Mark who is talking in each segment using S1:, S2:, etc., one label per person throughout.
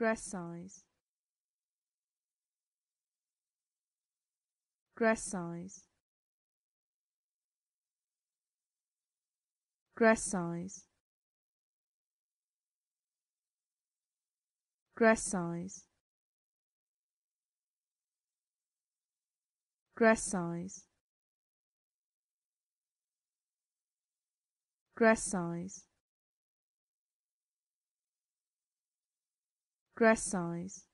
S1: grass size grass size grass size grass size grass size grass size grass size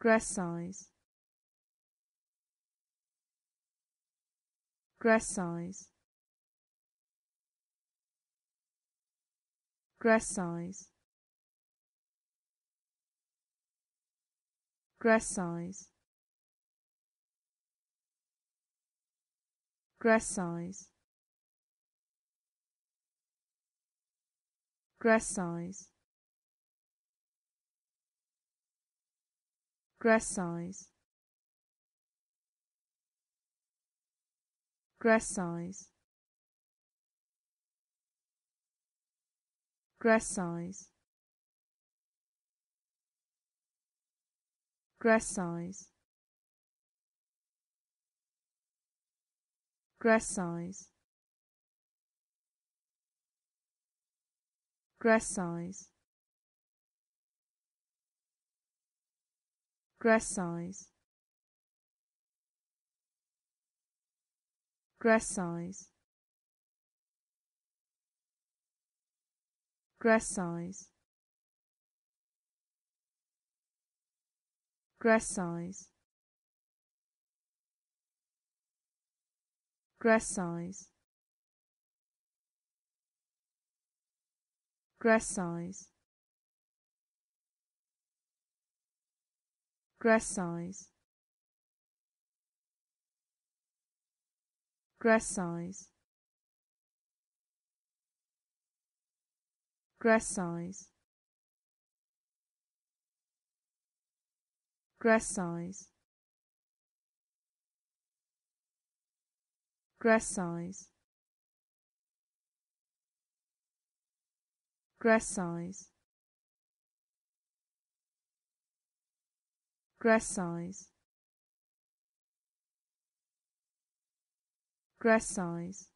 S1: grass size grass size grass size grass size grass size grass size grass size grass size grass size grass size grass size grass size grass size grass size grass size grass size grass size grass size grass size grass size grass size grass size grass size grass size grass size grass size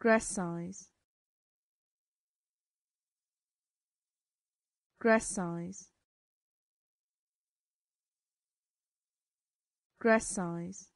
S1: grass size grass size grass size